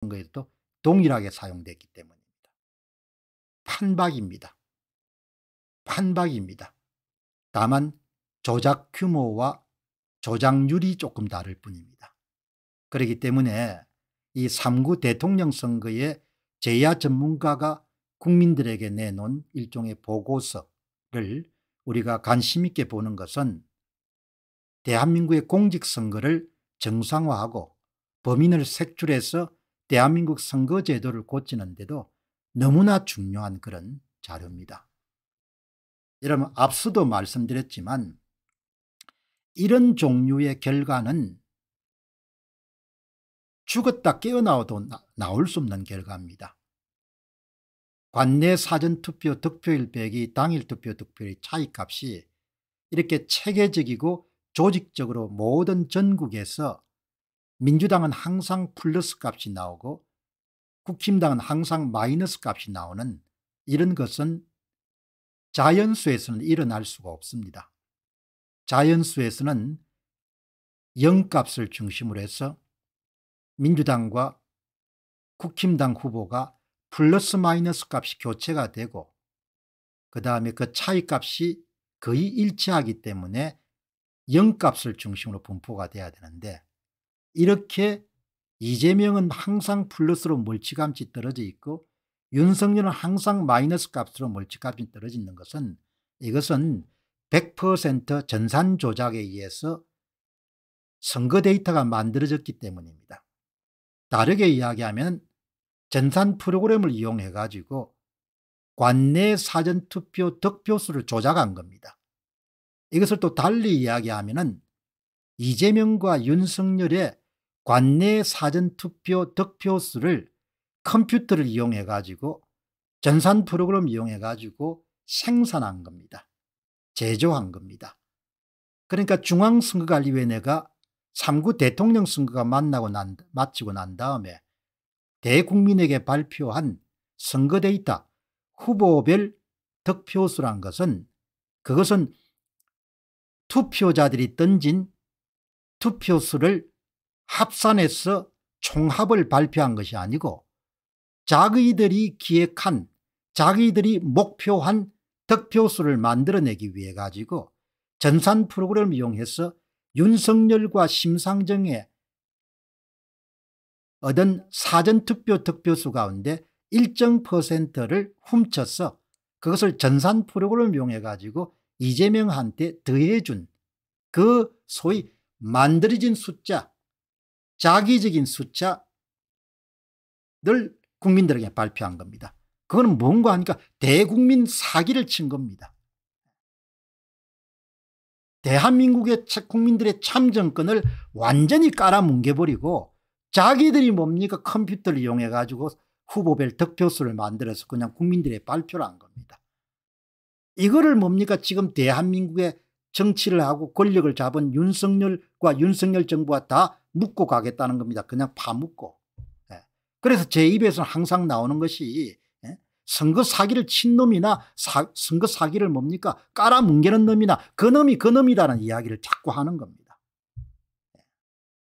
선거에도 동일하게 사용됐기 때문입니다. 판박입니다. 판박입니다. 다만 조작 규모와 조작률이 조금 다를 뿐입니다. 그렇기 때문에 이 3구 대통령 선거에 제야 전문가가 국민들에게 내놓은 일종의 보고서를 우리가 관심 있게 보는 것은 대한민국의 공직선거를 정상화하고 범인을 색출해서 대한민국 선거제도를 고치는데도 너무나 중요한 그런 자료입니다. 여러분 앞서도 말씀드렸지만 이런 종류의 결과는 죽었다 깨어나도 나, 올수 없는 결과입니다. 관내 사전투표 득표일 빼기 당일 투표 득표의 차이값이 이렇게 체계적이고 조직적으로 모든 전국에서 민주당은 항상 플러스 값이 나오고 국힘당은 항상 마이너스 값이 나오는 이런 것은 자연수에서는 일어날 수가 없습니다. 자연수에서는 0값을 중심으로 해서 민주당과 국힘당 후보가 플러스 마이너스 값이 교체가 되고 그 다음에 그 차이 값이 거의 일치하기 때문에 0값을 중심으로 분포가 돼야 되는데 이렇게 이재명은 항상 플러스로 멀치감치 떨어져 있고 윤석열은 항상 마이너스 값으로 멀치감치 떨어지는 것은 이것은 100% 전산 조작에 의해서 선거 데이터가 만들어졌기 때문입니다. 다르게 이야기하면 전산 프로그램을 이용해 가지고 관내 사전투표 득표수를 조작한 겁니다. 이것을 또 달리 이야기하면 이재명과 윤석열의 관내 사전투표 득표수를 컴퓨터를 이용해 가지고 전산 프로그램 이용해 가지고 생산한 겁니다. 제조한 겁니다. 그러니까 중앙선거관리위원회가 3구 대통령 선거가 만나고 난, 마치고 난 다음에 대국민에게 발표한 선거 데이터 후보별 득표수란 것은 그것은 투표자들이 던진 투표수를 합산해서 총합을 발표한 것이 아니고 자기들이 기획한 자기들이 목표한 득표수를 만들어내기 위해 가지고 전산 프로그램을 이용해서 윤석열과 심상정의 얻은 사전투표 득표수 가운데 일정 퍼센트를 훔쳐서 그것을 전산 프로그램을 이용해 가지고 이재명한테 더해준 그 소위 만들어진 숫자 자기적인 숫자를 국민들에게 발표한 겁니다. 그거는 뭔가 하니까 대국민 사기를 친 겁니다. 대한민국의 국민들의 참정권을 완전히 깔아뭉개버리고 자기들이 뭡니까 컴퓨터를 이용해 가지고 후보별 득표수를 만들어서 그냥 국민들의 발표를 한 겁니다. 이거를 뭡니까 지금 대한민국의 정치를 하고 권력을 잡은 윤석열과 윤석열 정부가 다 묻고 가겠다는 겁니다. 그냥 파묻고. 예. 그래서 제 입에서는 항상 나오는 것이 예. 선거 사기를 친 놈이나 사, 선거 사기를 뭡니까 깔아뭉개는 놈이나 그 놈이 그 놈이라는 이야기를 자꾸 하는 겁니다. 예.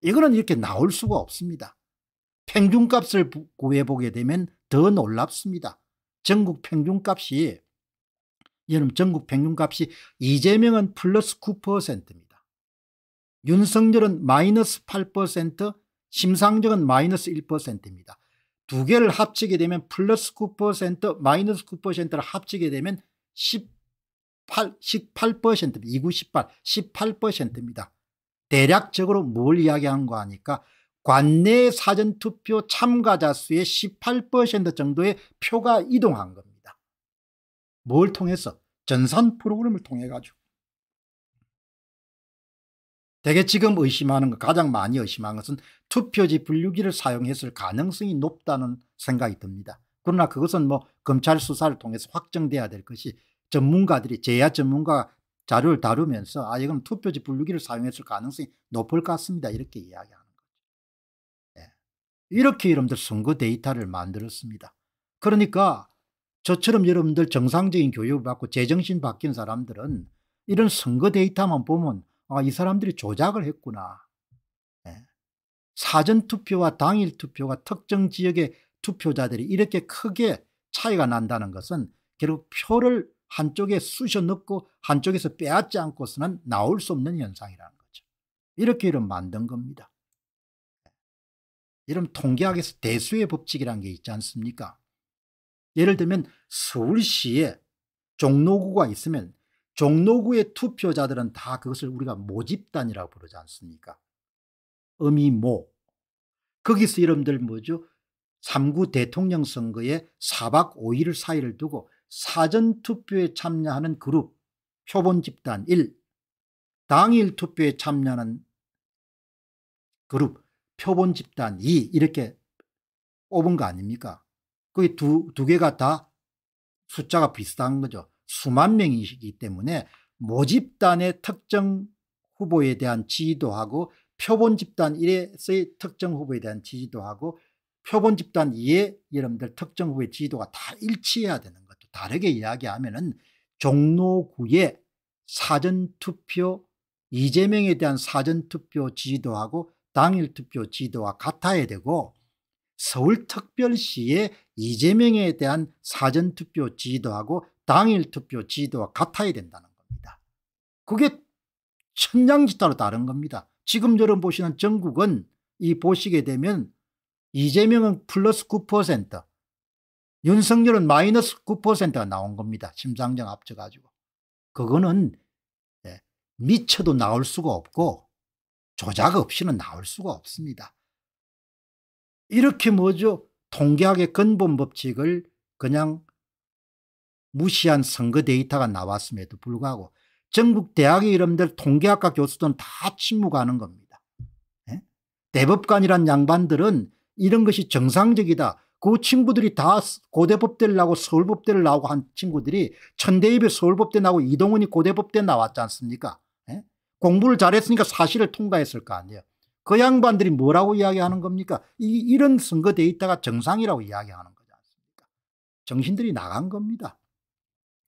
이거는 이렇게 나올 수가 없습니다. 평균값을 구해보게 되면 더 놀랍습니다. 전국 평균값이 여러분 전국 평균값이 이재명은 플러스 9%입니다. 윤석열은 마이너스 8% 심상정은 마이너스 1%입니다. 두 개를 합치게 되면 플러스 9% 마이너스 9%를 합치게 되면 18, 1 8 2구 18, 18%입니다. 대략적으로 뭘이야기하는거아니까 관내 사전투표 참가자 수의 18% 정도의 표가 이동한 겁니다. 뭘 통해서? 전산 프로그램을 통해 가지고. 대개 지금 의심하는 것 가장 많이 의심한 것은 투표지 분류기를 사용했을 가능성이 높다는 생각이 듭니다. 그러나 그것은 뭐 검찰 수사를 통해서 확정돼야 될 것이 전문가들이 제야 전문가 자료를 다루면서 아 이건 투표지 분류기를 사용했을 가능성이 높을 것 같습니다. 이렇게 이야기하는 거죠. 네. 이렇게 여러분들 선거 데이터를 만들었습니다. 그러니까 저처럼 여러분들 정상적인 교육을 받고 제정신 바뀐 사람들은 이런 선거 데이터만 보면 아, 이 사람들이 조작을 했구나. 네. 예. 사전투표와 당일투표가 특정 지역의 투표자들이 이렇게 크게 차이가 난다는 것은 결국 표를 한쪽에 쑤셔 넣고 한쪽에서 빼앗지 않고서는 나올 수 없는 현상이라는 거죠. 이렇게 이름 만든 겁니다. 예. 이름 통계학에서 대수의 법칙이라는 게 있지 않습니까? 예를 들면 서울시에 종로구가 있으면 종로구의 투표자들은 다 그것을 우리가 모집단이라고 부르지 않습니까? 음이모. 거기서 이름들 뭐죠? 3구 대통령 선거에 4박 5일 사이를 두고 사전투표에 참여하는 그룹 표본집단 1 당일 투표에 참여하는 그룹 표본집단 2 이렇게 뽑은 거 아닙니까? 그게 두, 두 개가 다 숫자가 비슷한 거죠. 수만 명이기 때문에 모집단의 특정 후보에 대한 지지도하고 표본 집단 1에서의 특정 후보에 대한 지지도하고 표본 집단 2에 여러분들 특정 후보의 지지도가 다 일치해야 되는 것도 다르게 이야기하면 은 종로구의 사전투표 이재명에 대한 사전투표 지지도하고 당일투표 지지도와 같아야 되고 서울특별시의 이재명에 대한 사전투표 지지도하고 당일 투표 지도와 같아야 된다는 겁니다. 그게 천양지따로 다른 겁니다. 지금 여러분 보시는 전국은 이 보시게 되면 이재명은 플러스 9%, 윤석열은 마이너스 9%가 나온 겁니다. 심상정 합쳐가지고. 그거는 예, 미쳐도 나올 수가 없고 조작 없이는 나올 수가 없습니다. 이렇게 뭐죠? 통계학의 근본 법칙을 그냥 무시한 선거 데이터가 나왔음에도 불구하고 전국 대학의 이름들 통계학과 교수들은 다 침묵하는 겁니다. 예? 대법관이란 양반들은 이런 것이 정상적이다. 그 친구들이 다 고대법대를 나고 서울법대를 나오고 한 친구들이 천대입에 서울법대 나고 이동훈이 고대법대 나왔지 않습니까? 예? 공부를 잘했으니까 사실을 통과했을 거 아니에요. 그 양반들이 뭐라고 이야기하는 겁니까? 이, 이런 선거 데이터가 정상이라고 이야기하는 거지 않습니까? 정신들이 나간 겁니다.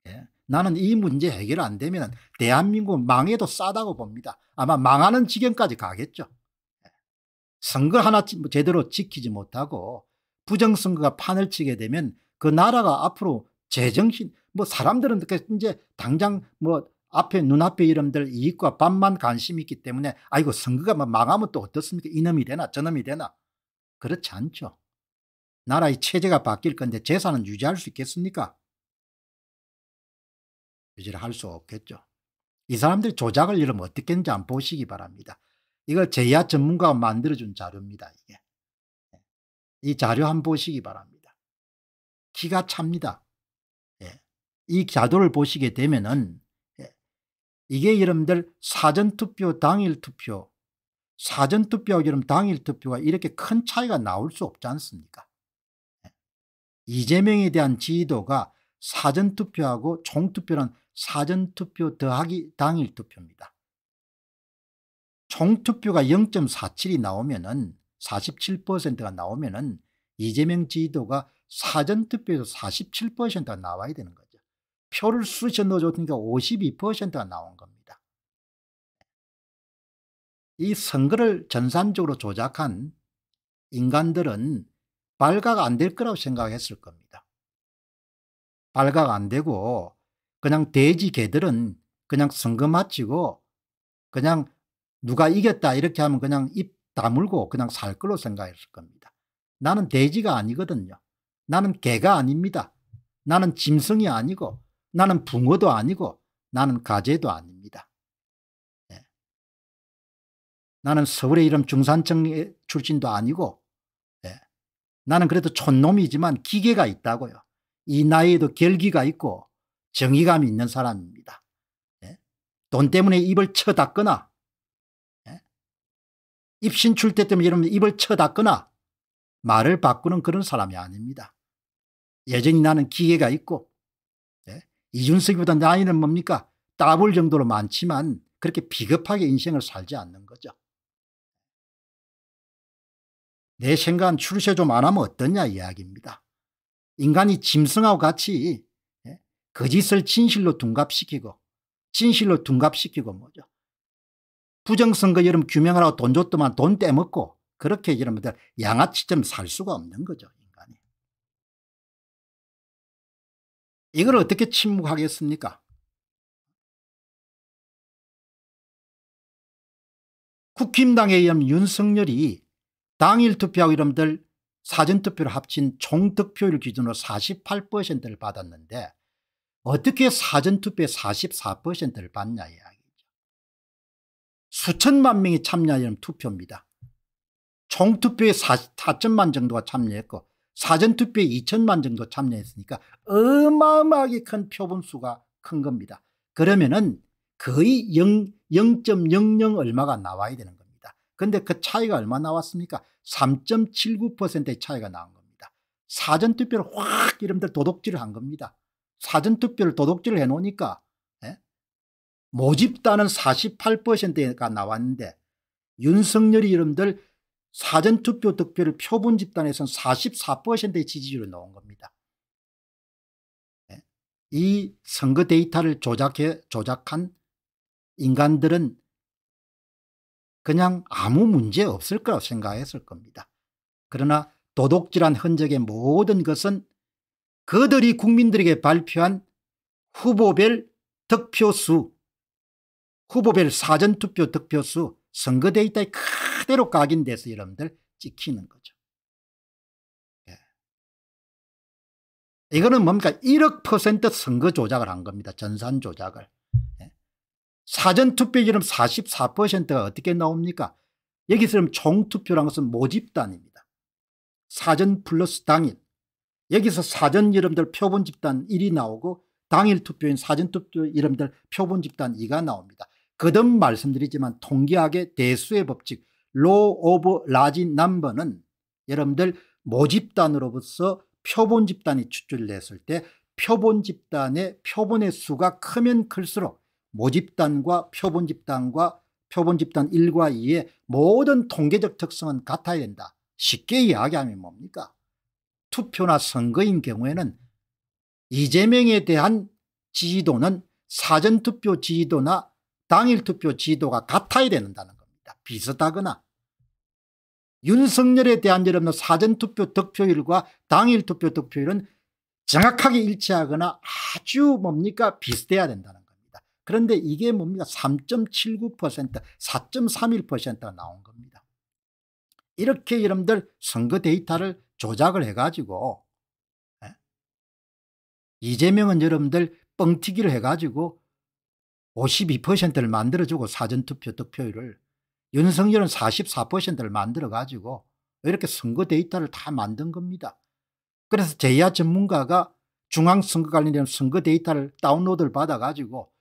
예. 나는 이 문제 해결 안 되면 대한민국 망해도 싸다고 봅니다. 아마 망하는 지경까지 가겠죠. 예. 선거 하나 뭐 제대로 지키지 못하고 부정선거가 판을 치게 되면 그 나라가 앞으로 제정신 뭐 사람들은 이제 당장 뭐 앞에 눈앞에 이름들 이익과 반만 관심이 있기 때문에 아이고 선거가 뭐 망하면 또 어떻습니까 이놈이 되나 저놈이 되나 그렇지 않죠 나라의 체제가 바뀔 건데 재산은 유지할 수 있겠습니까 유지를 할 수 없겠죠. 이 사람들이 조작을 이러면 어떻게 했는지 안 보시기 바랍니다. 이걸 제야 전문가가 만들어준 자료입니다. 이게. 예. 이 자료 한번 보시기 바랍니다. 기가 찹니다. 예. 이 자료를 보시게 되면은 예. 이게 여러분들 사전투표, 당일투표, 사전투표하 여러분 당일투표가 이렇게 큰 차이가 나올 수 없지 않습니까? 예. 이재명에 대한 지도가 사전투표하고 총투표는 사전투표 더하기 당일 투표입니다. 총투표가 0.47이 나오면 은 47%가 나오면 은 이재명 지도가 사전투표에서 47%가 나와야 되는 거죠. 표를 수셔 넣어줬으니까 52%가 나온 겁니다. 이 선거를 전산적으로 조작한 인간들은 발각 안 될 거라고 생각했을 겁니다. 발각 안 되고 그냥 돼지 개들은 그냥 선거 마치고 그냥 누가 이겼다 이렇게 하면 그냥 입 다물고 그냥 살 걸로 생각했을 겁니다. 나는 돼지가 아니거든요. 나는 개가 아닙니다. 나는 짐승이 아니고 나는 붕어도 아니고 나는 가재도 아닙니다. 네. 나는 서울의 이름 중산층 출신도 아니고 네. 나는 그래도 촌놈이지만 기계가 있다고요. 이 나이에도 결기가 있고 정의감이 있는 사람입니다. 네? 돈 때문에 입을 쳐닫거나 네? 예? 입신출대 때문에 이러면 입을 쳐닫거나 말을 바꾸는 그런 사람이 아닙니다. 예전히 나는 기회가 있고 네? 이준석이보다 나이는 뭡니까 따블 정도로 많지만 그렇게 비겁하게 인생을 살지 않는 거죠. 내 생각은 출세 좀 안 하면 어떠냐 이야기입니다. 인간이 짐승하고 같이 거짓을 진실로 둔갑시키고 진실로 둔갑시키고 뭐죠. 부정선거 여름 규명하라고 돈 줬더만 돈 떼먹고 그렇게 여러분들 양아치처럼 살 수가 없는 거죠. 인간이. 이걸 어떻게 침묵하겠습니까? 국힘당 의하면 윤석열이 당일 투표하고 이름들 사전투표를 합친 총득표율 기준으로 48%를 받았는데 어떻게 사전투표의 44%를 받냐 이야기죠. 수천만 명이 참여하는 투표입니다. 총투표에 4, 천만 정도가 참여했고 사전투표에 2천만 정도 참여했으니까 어마어마하게 큰 표본수가 큰 겁니다. 그러면은 거의 0, 0.00 얼마가 나와야 되는 겁니다. 그런데그 차이가 얼마 나왔습니까? 3.79%의 차이가 나온 겁니다. 사전투표를 확 이름들 도둑질을 한 겁니다. 사전투표를 도덕질을 해놓으니까 예? 모집단은 48%가 나왔는데 윤석열 이여러분들 사전투표 득표를 표본 집단에서는 44%의 지지율을 넣은 겁니다. 예? 이 선거 데이터를 조작해, 조작한 인간들은 그냥 아무 문제 없을 거라고 생각했을 겁니다. 그러나 도덕질한 흔적의 모든 것은 그들이 국민들에게 발표한 후보별 득표수 후보별 사전투표 득표수 선거 데이터에 그대로 각인돼서 여러분들 찍히는 거죠. 예. 이거는 뭡니까? 1억 퍼센트 선거 조작을 한 겁니다. 전산 조작을. 예. 사전투표율은 44%가 어떻게 나옵니까? 여기서 총투표라는 것은 모집단입니다. 사전 플러스 당일. 여기서 사전 이름들 표본 집단 1이 나오고 당일 투표인 사전 투표 이름들 표본 집단 2가 나옵니다. 거듭 말씀드리지만 통계학의 대수의 법칙 law of large number는 여러분들 모집단으로부터 표본 집단이 추출됐을때 표본 집단의 표본의 수가 크면 클수록 모집단과 표본 집단과 표본 집단 1과 2의 모든 통계적 특성은 같아야 된다. 쉽게 이야기하면 뭡니까? 투표나 선거인 경우에는 이재명에 대한 지지도는 사전투표 지지도나 당일투표 지지도가 같아야 된다는 겁니다. 비슷하거나 윤석열에 대한 여러분 사전투표 득표율과 당일투표 득표율은 정확하게 일치하거나 아주 뭡니까 비슷해야 된다는 겁니다. 그런데 이게 뭡니까 3.79% 4.31%가 나온 겁니다. 이렇게 여러분들 선거 데이터를 조작을 해가지고 예? 이재명은 여러분들 뻥튀기를 해가지고 52%를 만들어주고 사전투표 득표율을 윤석열은 44%를 만들어가지고 이렇게 선거 데이터를 다 만든 겁니다. 그래서 제야 전문가가 중앙선거 관련된 선거 데이터를 다운로드를 받아가지고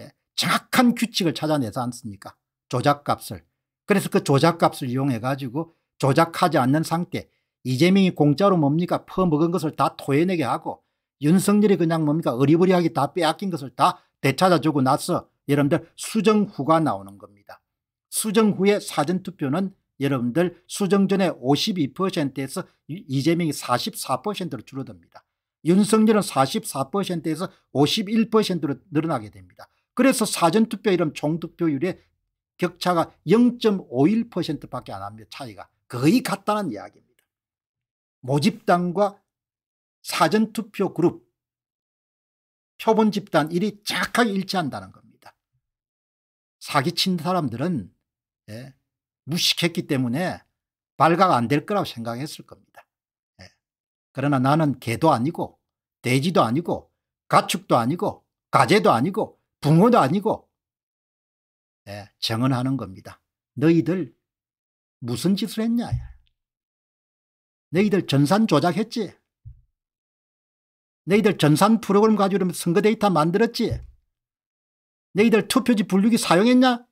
예? 정확한 규칙을 찾아내지 않습니까 조작값을. 그래서 그 조작값을 이용해가지고 조작하지 않는 상태 이재명이 공짜로 뭡니까 퍼먹은 것을 다 토해내게 하고 윤석열이 그냥 뭡니까 어리버리하게 다 빼앗긴 것을 다 되찾아주고 나서 여러분들 수정후가 나오는 겁니다. 수정후의 사전투표는 여러분들 수정 전에 52%에서 이재명이 44%로 줄어듭니다. 윤석열은 44%에서 51%로 늘어나게 됩니다. 그래서 사전투표 이름 총투표율의 격차가 0.51% 밖에 안 합니다. 차이가 거의 같다는 이야기입니다. 모집단과 사전투표 그룹 표본 집단 일이 정확하게 일치한다는 겁니다. 사기친 사람들은 예, 무식했기 때문에 발각 안 될 거라고 생각했을 겁니다. 예. 그러나 나는 개도 아니고 돼지도 아니고 가축도 아니고 가재도 아니고 붕어도 아니고 예, 정언하는 겁니다. 너희들 무슨 짓을 했냐 너희들 전산 조작했지? 너희들 전산 프로그램 가지고 이 선거 데이터 만들었지? 너희들 투표지 분류기 사용했냐?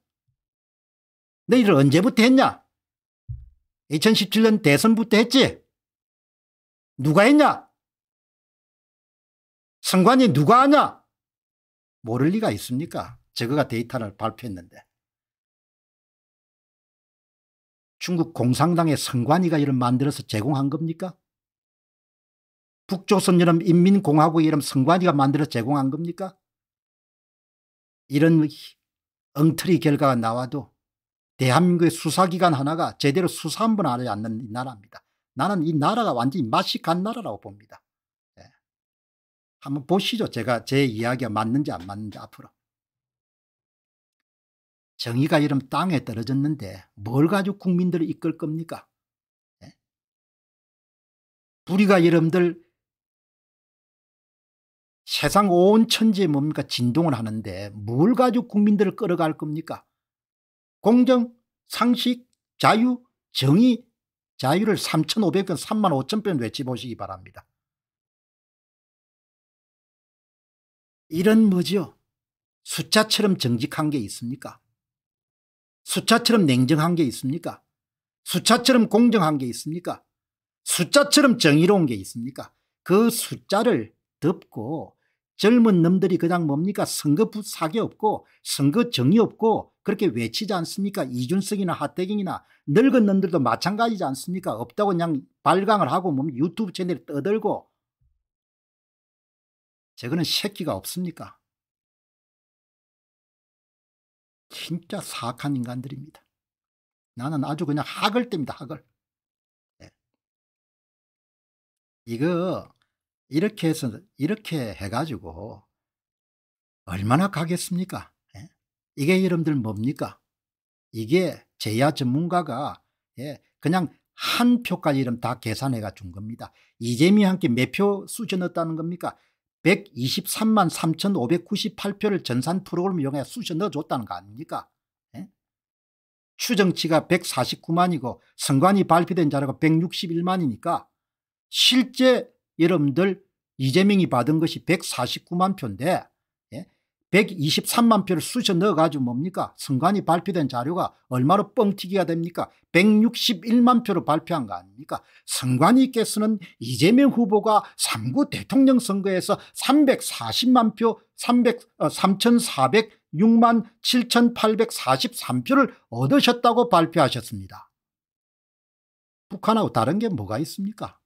너희들 언제부터 했냐? 2017년 대선부터 했지? 누가 했냐? 선관위 누가 하냐? 모를 리가 있습니까? 저거가 데이터를 발표했는데. 중국 공산당의 선관위가 이름 만들어서 제공한 겁니까? 북조선 이름 인민공화국 이름 선관위가 만들어 제공한 겁니까? 이런 엉터리 결과가 나와도 대한민국의 수사기관 하나가 제대로 수사 한번 하지 않는 이 나라입니다. 나는 이 나라가 완전히 맛이 간 나라라고 봅니다. 네. 한번 보시죠. 제가 제 이야기가 맞는지 안 맞는지 앞으로. 정의가 이름 땅에 떨어졌는데 뭘 가지고 국민들을 이끌 겁니까? 네? 불의가 여러분들 세상 온 천지에 뭡니까 진동을 하는데 뭘 가지고 국민들을 끌어갈 겁니까? 공정, 상식, 자유, 정의, 자유를 3,500건 3만 5천 번 외치보시기 바랍니다. 이런 뭐지요? 숫자처럼 정직한 게 있습니까? 숫자처럼 냉정한 게 있습니까? 숫자처럼 공정한 게 있습니까? 숫자처럼 정의로운 게 있습니까? 그 숫자를 덮고 젊은 놈들이 그냥 뭡니까? 선거 사기 없고 선거 정의 없고 그렇게 외치지 않습니까? 이준석이나 하태경이나 늙은 놈들도 마찬가지지 않습니까? 없다고 그냥 발광을 하고 뭐 유튜브 채널에 떠들고 저거는 새끼가 없습니까? 진짜 사악한 인간들입니다. 나는 아주 그냥 학을 뗍니다. 학을. 네. 이거 이렇게 해서 이렇게 해가지고 얼마나 가겠습니까? 네. 이게 여러분들 뭡니까? 이게 제야 전문가가 예, 그냥 한 표까지 이름 다 계산해가 준 겁니다. 이재미와 함께 몇 표수준 넣었다는 겁니까? 123만 3,598표를 전산 프로그램 이용해 쑤셔 넣어줬다는 거 아닙니까? 예? 추정치가 149만이고 선관위 발표된 자료가 161만이니까 실제 여러분들 이재명이 받은 것이 149만 표인데 123만 표를 쑤셔 넣어가지고 뭡니까? 선관위 발표된 자료가 얼마로 뻥튀기가 됩니까? 161만 표로 발표한 거 아닙니까? 선관위께서는 이재명 후보가 3구 대통령 선거에서 340만 표, 300, 어, 3,406만 7,843표를 얻으셨다고 발표하셨습니다. 북한하고 다른 게 뭐가 있습니까?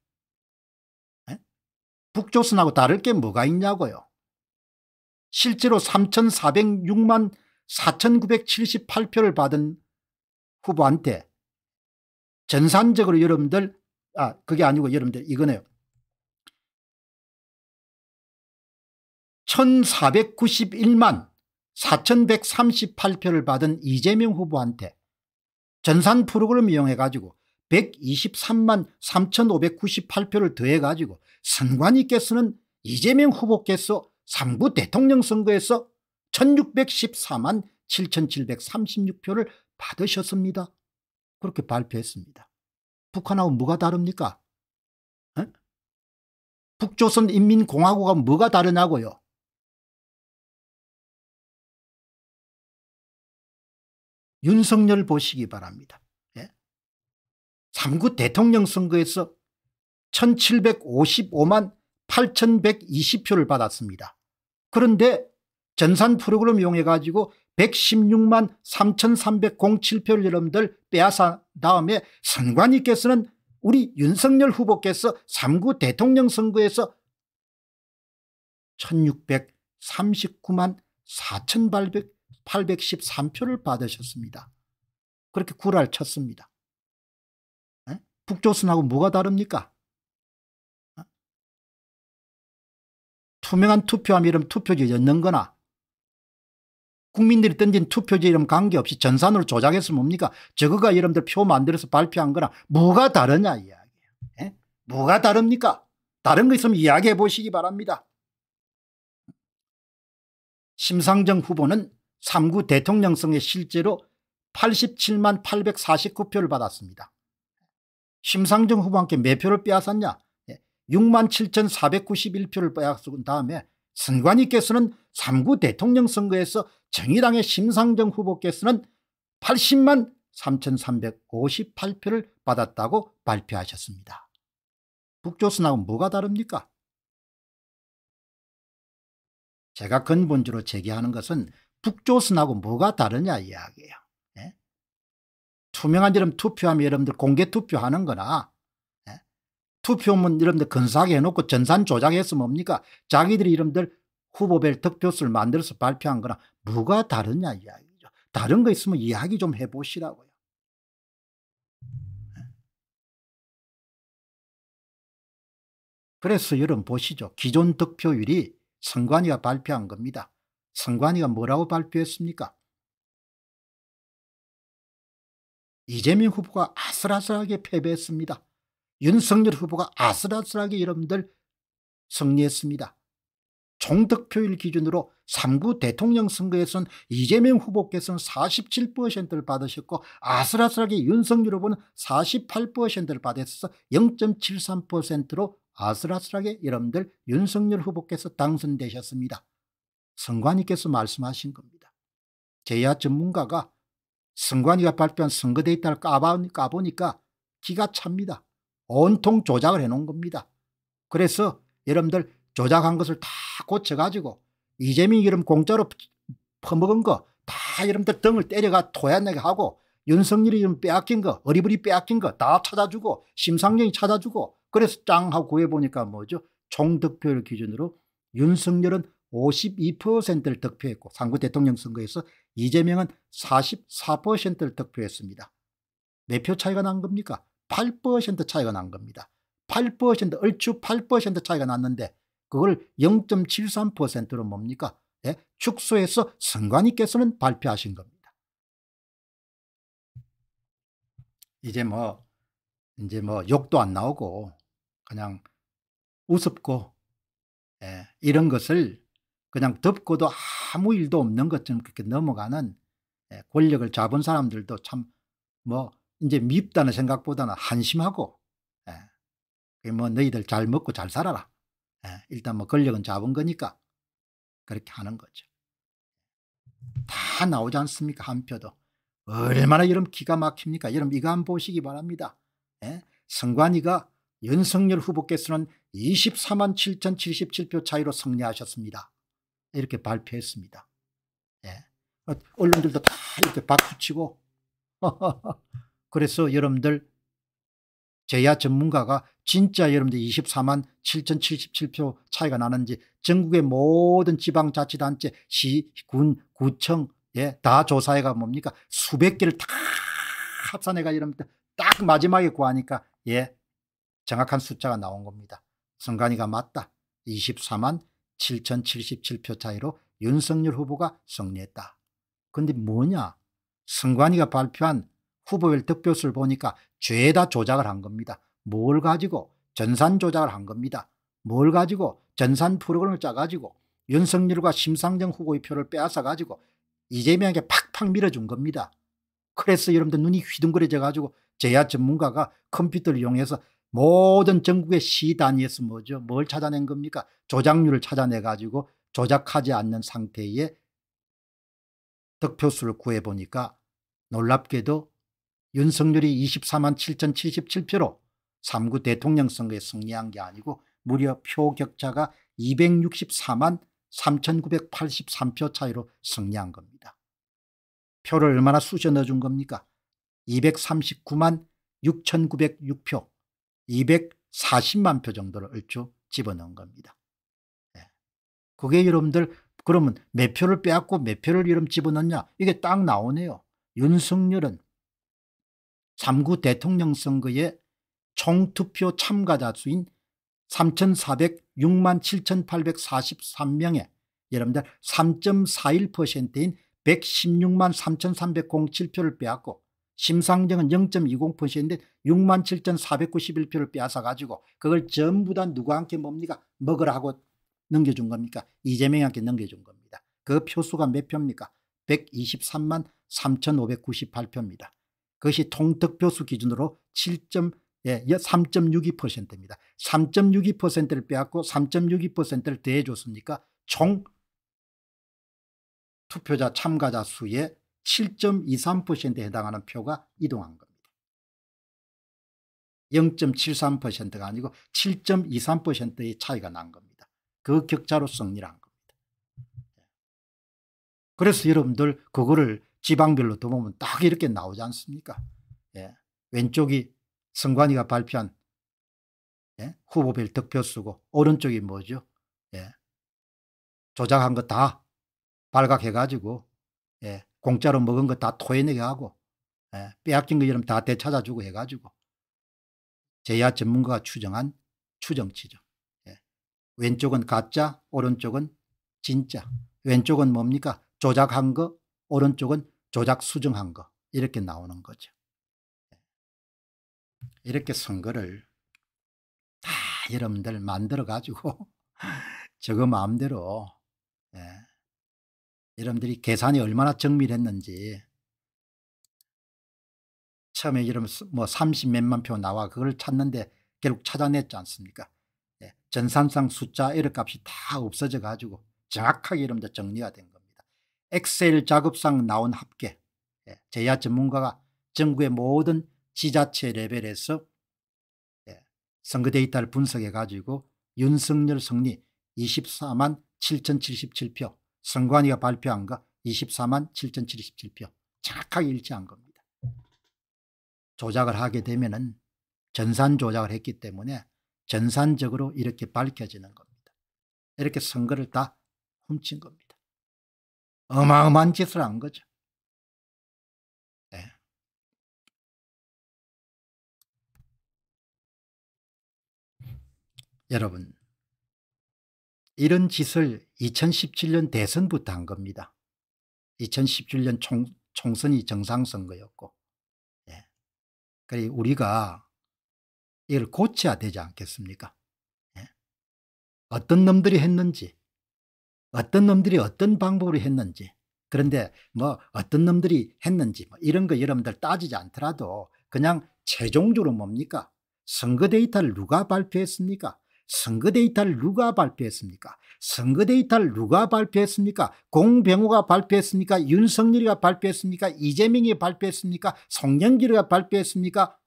북조선하고 다를 게 뭐가 있냐고요. 실제로 3,406만 4,978표를 받은 후보한테 전산적으로 여러분들 아 그게 아니고 여러분들 이거네요. 1491만 4138표를 받은 이재명 후보한테 전산 프로그램 이용해 가지고 123만 3598표를 더해 가지고 선관위께서는 이재명 후보께서 3구 대통령 선거에서 1614만 7736표를 받으셨습니다. 그렇게 발표했습니다. 북한하고 뭐가 다릅니까? 에? 북조선인민공화국과 뭐가 다르냐고요? 윤석열 보시기 바랍니다. 예? 3구 대통령 선거에서 1755만 8,120표를 받았습니다. 그런데 전산 프로그램 이용해 가지고 116만 3,307표를 여러분들 빼앗아 다음에 선관위께서는 우리 윤석열 후보께서 3구 대통령 선거에서 1639만 4813표를 받으셨습니다. 그렇게 구라를 쳤습니다. 북조선하고 뭐가 다릅니까? 투명한 투표함 이름 투표지에 넣는 거나 국민들이 던진 투표지 이름 관계없이 전산으로 조작해서 뭡니까? 저거가 여러분들 표 만들어서 발표한 거나 뭐가 다르냐 이야기예요. 뭐가 다릅니까? 다른 거 있으면 이야기해 보시기 바랍니다. 심상정 후보는 3구 대통령 선에 실제로 87만 849표를 받았습니다. 심상정 후보한테 몇 표를 빼앗았냐? 6만 7,491표를 빼앗은 다음에 선관위께서는 3구 대통령 선거에서 정의당의 심상정 후보께서는 80만 3,358표를 받았다고 발표하셨습니다. 북조선하고 뭐가 다릅니까? 제가 근본적으로 제기하는 것은 북조선하고 뭐가 다르냐 이야기예요. 예? 투명한 여러 투표하면 여러분들 공개 투표하는 거나 투표문 이런데 근사하게 해놓고 전산 조작해서 뭡니까 자기들이 이름들 후보별 득표수를 만들어서 발표한 거나 뭐가 다르냐 이야기죠. 다른 거 있으면 이야기 좀 해보시라고요. 그래서 여러분 보시죠. 기존 득표율이 선관위가 발표한 겁니다. 선관위가 뭐라고 발표했습니까? 이재명 후보가 아슬아슬하게 패배했습니다. 윤석열 후보가 아슬아슬하게 여러분들 승리했습니다. 총득표율 기준으로 3구 대통령 선거에선 이재명 후보께서는 47%를 받으셨고 아슬아슬하게 윤석열 후보는 48%를 받았어서 0.73%로 아슬아슬하게 여러분들 윤석열 후보께서 당선되셨습니다. 선관위께서 말씀하신 겁니다. 제야 전문가가 선관위가 발표한 선거 데이터를 까보니까 기가 찹니다. 온통 조작을 해놓은 겁니다. 그래서 여러분들 조작한 것을 다 고쳐가지고 이재민이 여러분 공짜로 퍼먹은 거 다 여러분들 등을 때려가 토야내게 하고 윤석열이 좀 빼앗긴 거 어리버리 빼앗긴 거 다 찾아주고 심상정이 찾아주고 그래서 짱 하고 구해보니까 뭐죠 총득표율 기준으로 윤석열은 52%를 득표했고 상구 대통령 선거에서 이재명은 44%를 득표했습니다. 몇 표 차이가 난 겁니까? 8% 차이가 난 겁니다. 8% 얼추 8% 차이가 났는데 그걸 0.73%로 뭡니까? 예? 축소해서 선관위께서는 발표하신 겁니다. 이제 뭐 이제 뭐 욕도 안 나오고 그냥 우습고 예, 이런 것을 그냥 덮고도 아무 일도 없는 것처럼 그렇게 넘어가는 예, 권력을 잡은 사람들도 참뭐 이제 밉다는 생각보다는 한심하고 예. 뭐 너희들 잘 먹고 잘 살아라. 예. 일단 뭐 권력은 잡은 거니까 그렇게 하는 거죠. 다 나오지 않습니까 한 표도. 얼마나 이런 기가 막힙니까. 여러분 이거 한 보시기 바랍니다. 예? 성관이가 연석열 후보께서는 24만 7,077표 차이로 승리하셨습니다. 이렇게 발표했습니다. 예. 어, 언론들도 다 이렇게 박수치고 그래서 여러분들 제야 전문가가 진짜 여러분들 24만 7,077표 차이가 나는지 전국의 모든 지방자치단체, 시, 군, 구청 예, 다 조사해가 뭡니까? 수백 개를 다 합산해가 여러분들 딱 마지막에 구하니까 예, 정확한 숫자가 나온 겁니다. 선관위가 맞다. 24만 7,077표 차이로 윤석열 후보가 승리했다. 근데 뭐냐? 선관위가 발표한 후보별 득표수를 보니까 죄다 조작을 한 겁니다. 뭘 가지고 전산 조작을 한 겁니다. 뭘 가지고 전산 프로그램을 짜가지고 윤석열과 심상정 후보의 표를 빼앗아가지고 이재명에게 팍팍 밀어준 겁니다. 그래서 여러분들 눈이 휘둥그레져가지고 제야 전문가가 컴퓨터를 이용해서 모든 전국의 시 단위에서 뭐죠? 뭘 찾아낸 겁니까? 조작률을 찾아내가지고 조작하지 않는 상태의 득표수를 구해보니까 놀랍게도 윤석열이 24만 7,077표로 3구 대통령 선거에 승리한 게 아니고 무려 표 격차가 264만 3,983표 차이로 승리한 겁니다. 표를 얼마나 쑤셔 넣어준 겁니까? 239만 6,906표, 240만 표 정도를 얼추 집어넣은 겁니다. 네. 그게 여러분들 그러면 몇 표를 빼앗고 몇 표를 이름 집어넣냐 이게 딱 나오네요. 윤석열은 3구 대통령 선거에 총투표 참가자 수인 3,406만 7,843명에 여러분들 3.41%인 116만 3,307표를 빼앗고 심상정은 0.20%인데 6만 7,491표를 빼앗아가지고 그걸 전부 다 누구한테 뭡니까? 먹으라고 넘겨준 겁니까? 이재명한테 넘겨준 겁니다. 그 표수가 몇 표입니까? 123만 3,598표입니다. 그것이 통득표수 기준으로 7. 예, 3.62%입니다. 3.62%를 빼앗고 3.62%를 대해줬으니까총 투표자 참가자 수의 7.23%에 해당하는 표가 이동한 겁니다. 0.73%가 아니고 7.23%의 차이가 난 겁니다. 그 격차로 승리를 한 겁니다. 그래서 여러분들 그거를 지방별로 더 보면 딱 이렇게 나오지 않습니까? 예. 왼쪽이 성관이가 발표한 예? 후보별 득표수고 오른쪽이 뭐죠? 예. 조작한 거 다 발각해가지고 예. 공짜로 먹은 거 다 토해내게 하고 예. 빼앗긴 것처럼 다 되찾아주고 해가지고 제야 전문가가 추정한 추정치죠. 예. 왼쪽은 가짜 오른쪽은 진짜 왼쪽은 뭡니까? 조작한 거 오른쪽은 조작 수정한 거 이렇게 나오는 거죠. 예. 이렇게 선거를 다 여러분들 만들어 가지고 저거 마음대로 예. 여러분들이 계산이 얼마나 정밀했는지 처음에 여러분 뭐30 몇만 표 나와 그걸 찾는데 결국 찾아냈지 않습니까? 예. 전산상 숫자 에러 값이 다 없어져 가지고 정확하게 여러분들 정리가 된 거예요. 엑셀 작업상 나온 합계 예, 제야 전문가가 전국의 모든 지자체 레벨에서 예, 선거 데이터를 분석해 가지고 윤석열 승리 24만 7,077표 선관위가 발표한 거 24만 7,077표 정확하게 일치한 겁니다. 조작을 하게 되면 은 전산 조작을 했기 때문에 전산적으로 이렇게 밝혀지는 겁니다. 이렇게 선거를 다 훔친 겁니다. 어마어마한 짓을 한 거죠. 예. 여러분 이런 짓을 2017년 대선부터 한 겁니다. 2017년 총, 총선이 정상선거였고 네. 그래 우리가 이걸 고쳐야 되지 않겠습니까? 네. 어떤 놈들이 했는지 어떤 놈들이 어떤 방법으로 했는지 그런데 뭐 어떤 놈들이 했는지 뭐 이런 거 여러분들 따지지 않더라도 그냥 최종적으로 뭡니까? 선거 데이터를 누가 발표했습니까? 선거 데이터를 누가 발표했습니까? 선거 데이터를 누가 발표했습니까? 공병호가 발표했습니까? 윤석열이가 발표했습니까? 이재명이 발표했습니까? 송영길이가 발표했습니까?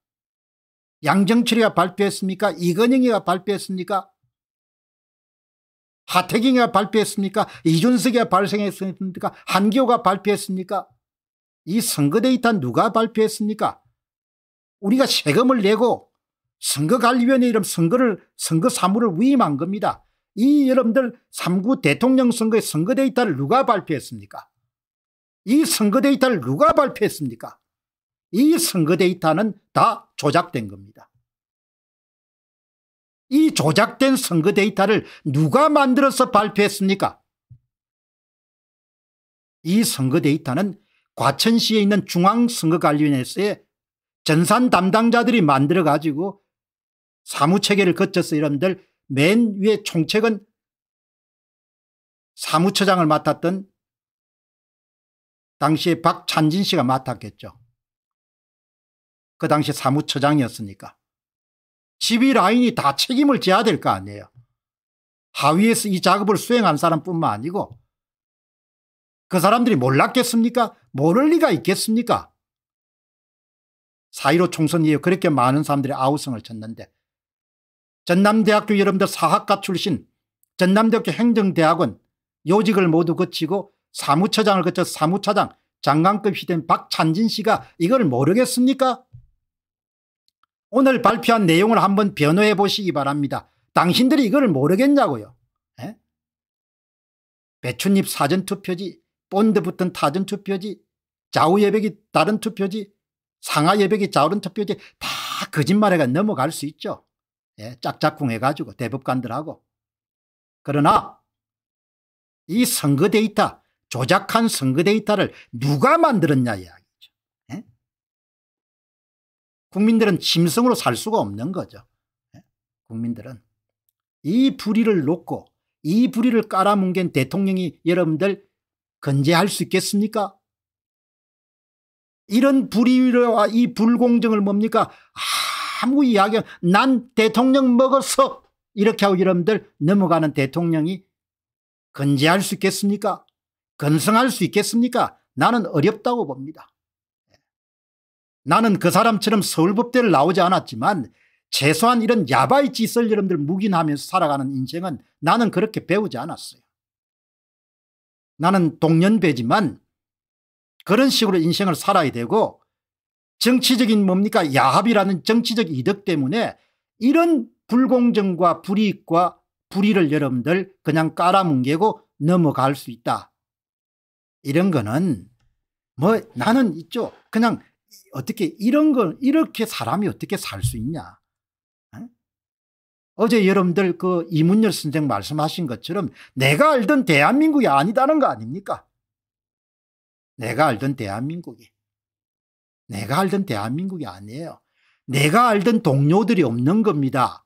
양정철이가 발표했습니까? 이건영이가 발표했습니까? 하태경이가 발표했습니까? 이준석이가 발생했습니까? 한기호가 발표했습니까? 이 선거 데이터 누가 발표했습니까? 우리가 세금을 내고 선거관리위원회 이름 선거를 선거 사무를 위임한 겁니다. 이 여러분들 3구 대통령 선거의 선거 데이터를 누가 발표했습니까? 이 선거 데이터를 누가 발표했습니까? 이 선거 데이터는 다 조작된 겁니다. 이 조작된 선거 데이터를 누가 만들어서 발표했습니까? 이 선거 데이터는 과천시에 있는 중앙선거관리위원회에서의 전산 담당자들이 만들어가지고 사무체계를 거쳐서 여러분들 맨 위에 총책은 사무처장을 맡았던 당시에 박찬진 씨가 맡았겠죠. 그 당시 사무처장이었으니까. 지휘 라인이 다 책임을 져야 될 거 아니에요. 하위에서 이 작업을 수행한 사람뿐만 아니고 그 사람들이 몰랐겠습니까? 모를 리가 있겠습니까? 4 1 5 총선 이후 그렇게 많은 사람들이 아우성을 쳤는데 전남대학교 여러분들 사학과 출신 전남대학교 행정대학원 요직을 모두 거치고 사무처장을 거쳐 사무처장 장관급이 된 박찬진 씨가 이걸 모르겠습니까? 오늘 발표한 내용을 한번 변호해 보시기 바랍니다. 당신들이 이걸 모르겠냐고요. 에? 예? 배춧잎 사전투표지 본드 붙은 타전투표지 좌우예벽이 다른 투표지 상하예벽이 좌우른 투표지 다 거짓말에가 넘어갈 수 있죠. 예, 짝짝꿍 해가지고 대법관들하고. 그러나 이 선거 데이터 조작한 선거 데이터를 누가 만들었냐 이야기. 국민들은 짐승으로 살 수가 없는 거죠. 예? 국민들은 이 불의를 놓고 이 불의를 깔아뭉갠 대통령이 여러분들 건재할 수 있겠습니까? 이런 불의와 이 불공정을 뭡니까? 아무 이야기 난 대통령 먹었어 이렇게 하고 여러분들 넘어가는 대통령이 건재할 수 있겠습니까? 건성할 수 있겠습니까? 나는 어렵다고 봅니다. 나는 그 사람처럼 서울법대를 나오지 않았지만 최소한 이런 야바이 짓을 여러분들 묵인하면서 살아가는 인생은 나는 그렇게 배우지 않았어요. 나는 동년배지만 그런 식으로 인생을 살아야 되고 정치적인 뭡니까 야합이라는 정치적 이득 때문에 이런 불공정과 불이익과 불의를 여러분들 그냥 깔아뭉개고 넘어갈 수 있다. 이런 거는 뭐 나는 있죠. 그냥 어떻게 이런 걸 이렇게 사람이 어떻게 살 수 있냐. 어제 여러분들 그 이문열 선생 말씀하신 것처럼 내가 알던 대한민국이 아니다는 거 아닙니까? 내가 알던 대한민국이. 내가 알던 대한민국이 아니에요. 내가 알던 동료들이 없는 겁니다.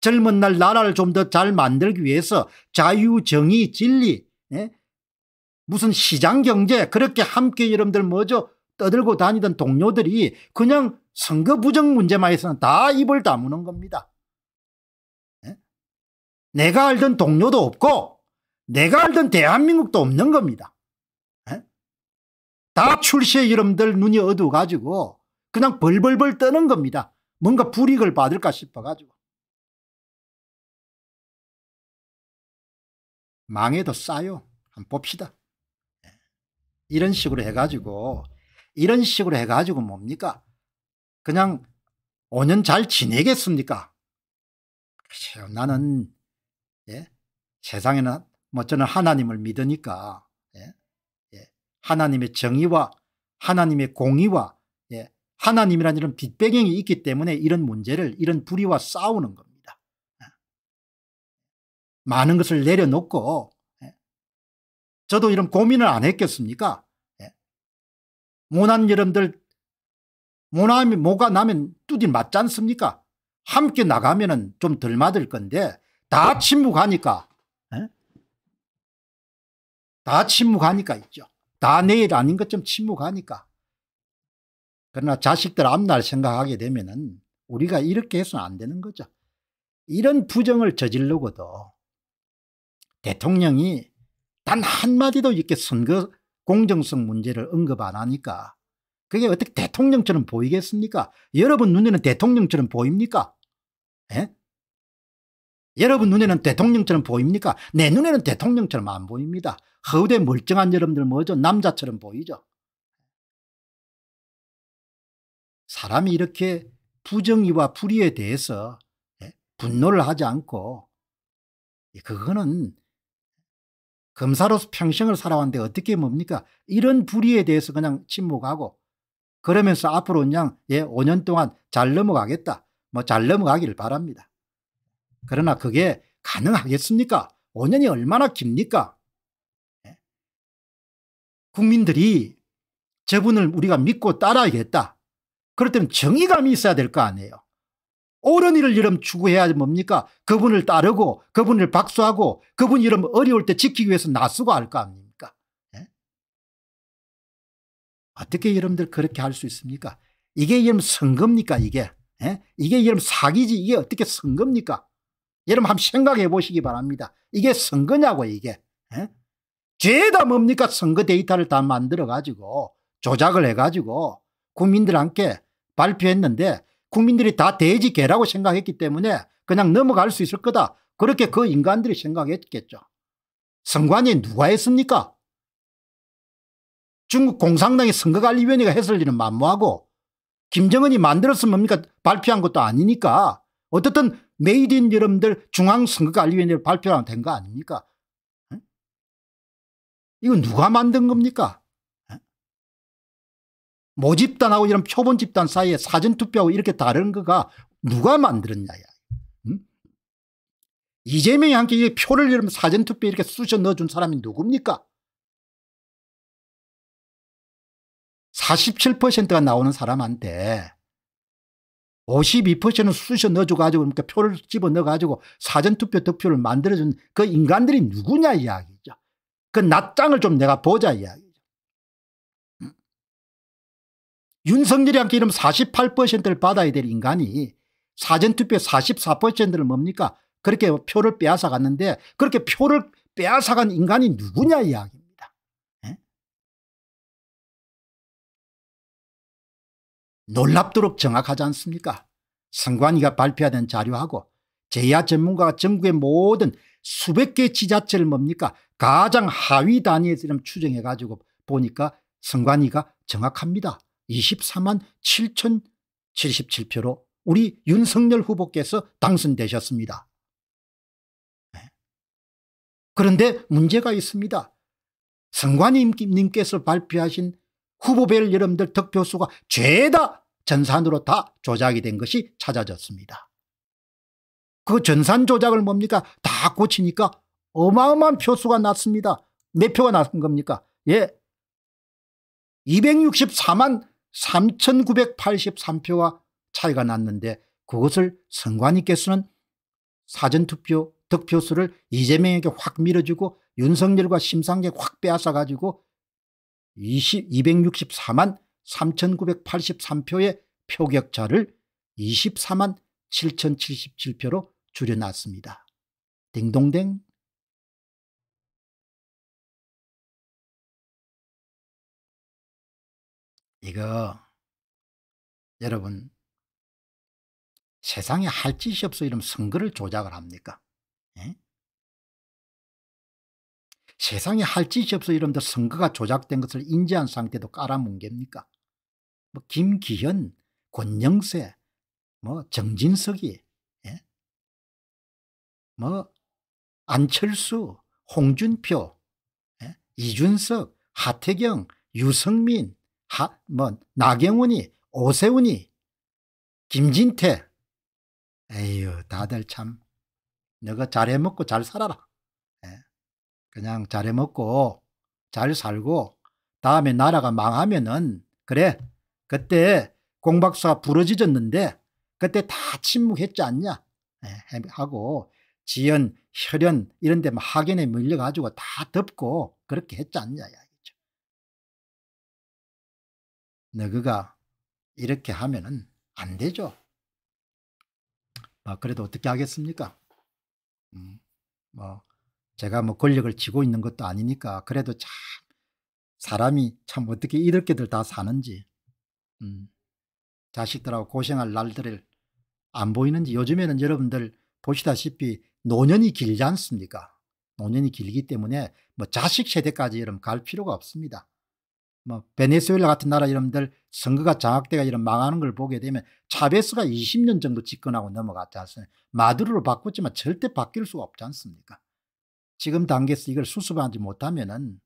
젊은 날 나라를 좀 더 잘 만들기 위해서 자유, 정의, 진리, 예? 무슨 시장 경제 그렇게 함께 여러분들 뭐죠? 떠들고 다니던 동료들이 그냥 선거 부정 문제만 해서는 다 입을 다무는 겁니다. 예? 내가 알던 동료도 없고 내가 알던 대한민국도 없는 겁니다. 예? 다 출시의 이름들 눈이 어두워가지고 그냥 벌벌벌 떠는 겁니다. 뭔가 불이익을 받을까 싶어가지고. 망해도 싸요. 한번 봅시다. 예? 이런 식으로 해가지고 이런 식으로 해가지고 뭡니까 그냥 5년 잘 지내겠습니까 글쎄요 나는 예? 세상에는 뭐 저는 하나님을 믿으니까 예? 예. 하나님의 정의와 하나님의 공의와 예, 하나님이란 이런 뒷배경이 있기 때문에 이런 문제를 이런 불의와 싸우는 겁니다. 예. 많은 것을 내려놓고 예, 저도 이런 고민을 안 했겠습니까? 모난 여러분들 모나이뭐가 나면 뚜디 맞지 않습니까? 함께 나가면은 좀덜 맞을 건데 다 침묵하니까 에? 다 침묵하니까 있죠. 다 내일 아닌 것 좀 침묵하니까. 그러나 자식들 앞날 생각하게 되면은 우리가 이렇게 해서는 안 되는 거죠. 이런 부정을 저지르고도 대통령이 단 한마디도 이렇게 선거 공정성 문제를 언급 안 하니까 그게 어떻게 대통령처럼 보이겠습니까? 여러분 눈에는 대통령처럼 보입니까? 에? 예? 여러분 눈에는 대통령처럼 보입니까? 내 눈에는 대통령처럼 안 보입니다. 허우대 멀쩡한 여러분들 뭐죠? 남자처럼 보이죠? 사람이 이렇게 부정의와 불의에 대해서 예, 분노를 하지 않고 예, 그거는 검사로서 평생을 살아왔는데 어떻게 뭡니까? 이런 불의에 대해서 그냥 침묵하고 그러면서 앞으로 그냥 예, 5년 동안 잘 넘어가겠다. 뭐 잘 넘어가기를 바랍니다. 그러나 그게 가능하겠습니까? 5년이 얼마나 깁니까? 예. 국민들이 저분을 우리가 믿고 따라야겠다. 그렇다면 정의감이 있어야 될 거 아니에요. 옳은 일을 이름 추구해야 뭡니까? 그분을 따르고 그분을 박수하고 그분 이름 어려울 때 지키기 위해서 나서고 할거 아닙니까? 네? 어떻게 여러분들 그렇게 할 수 있습니까? 이게 여러 선겁니까 이게? 네? 이게 여러 사기지 이게 어떻게 선겁니까? 여러분 한번 생각해 보시기 바랍니다. 이게 선거냐고 이게. 네? 죄다 뭡니까? 선거 데이터를 다 만들어 가지고 조작을 해 가지고 국민들한테 발표했는데 국민들이 다 돼지 개라고 생각했기 때문에 그냥 넘어갈 수 있을 거다. 그렇게 그 인간들이 생각했겠죠. 선관위 누가 했습니까? 중국 공산당의 선거관리위원회가 했을 일은 만무하고 김정은이 만들었으면 뭡니까 발표한 것도 아니니까 어떻든 메이드인 여러분들 중앙선거관리위원회를 발표하면 된 거 아닙니까? 이거 누가 만든 겁니까? 모집단하고 이런 표본 집단 사이에 사전투표하고 이렇게 다른 거가 누가 만들었냐야. 음? 이재명이 함께 이 표를 이러면 사전투표 이렇게 쑤셔 넣어준 사람이 누굽니까? 47%가 나오는 사람한테 52%는 쑤셔 넣어줘가지고 그러니까 표를 집어 넣어가지고 사전투표 득표를 만들어준 그 인간들이 누구냐 이야기죠. 그 낯장을 좀 내가 보자 이야기. 윤석열이한테 이름 48%를 받아야 될 인간이 사전투표 44%를 뭡니까 그렇게 표를 빼앗아 갔는데 그렇게 표를 빼앗아 간 인간이 누구냐 이야기입니다. 에? 예? 놀랍도록 정확하지 않습니까 선관위가 발표하는 자료하고 제야 전문가가 전국의 모든 수백 개 지자체를 뭡니까 가장 하위 단위에서 추정해 가지고 보니까 선관위가 정확합니다. 24만 7,077표로 우리 윤석열 후보께서 당선되셨습니다. 네. 그런데 문제가 있습니다. 성관님께서 발표하신 후보별 여러분들 득표수가 죄다 전산으로 다 조작이 된 것이 찾아졌습니다. 그 전산 조작을 뭡니까? 다 고치니까 어마어마한 표수가 났습니다. 몇 표가 났은 겁니까? 예. 264만 3,983표와 차이가 났는데 그것을 선관위께서는 사전투표 득표수를 이재명에게 확 밀어주고 윤석열과 심상계확 빼앗아가지고 20, 264만 3,983표의 표격차를 24만 7,077표로 줄여놨습니다. 딩동댕 이거 여러분 세상에 할 짓이 없어 이러면 선거를 조작을 합니까? 예? 세상에 할 짓이 없어 이러면 선거가 조작된 것을 인지한 상태도 깔아뭉갭니까? 뭐 김기현, 권영세, 뭐 정진석이, 예? 뭐 안철수, 홍준표, 예? 이준석, 하태경, 유승민 하, 뭐 나경원이 오세훈이 김진태 에휴 다들 참 너가 잘해먹고 잘 살아라 예. 그냥 잘해먹고 잘 살고 다음에 나라가 망하면은 그래 그때 공박수가 부러지졌는데 그때 다 침묵했지 않냐 예, 하고 지연, 혈연 이런 데막 학연에 밀려가지고 다 덮고 그렇게 했지 않냐 너그가 이렇게 하면안 되죠. 아, 그래도 어떻게 하겠습니까? 음, 뭐 제가 뭐 권력을 쥐고 있는 것도 아니니까 그래도 참 사람이 참 어떻게 이렇게들 다 사는지 음, 자식들하고 고생할 날들을 안 보이는지 요즘에는 여러분들 보시다시피 노년이 길지 않습니까? 노년이 길기 때문에 뭐 자식 세대까지 이러면 갈 필요가 없습니다. 뭐 베네수엘라 같은 나라 이름들 선거가 장악대가 이런 망하는 걸 보게 되면 차베스가 20년 정도 집권하고 넘어갔지 않습니까? 마두로로 바꿨지만 절대 바뀔 수가 없지 않습니까? 지금 단계에서 이걸 수습하지 못하면은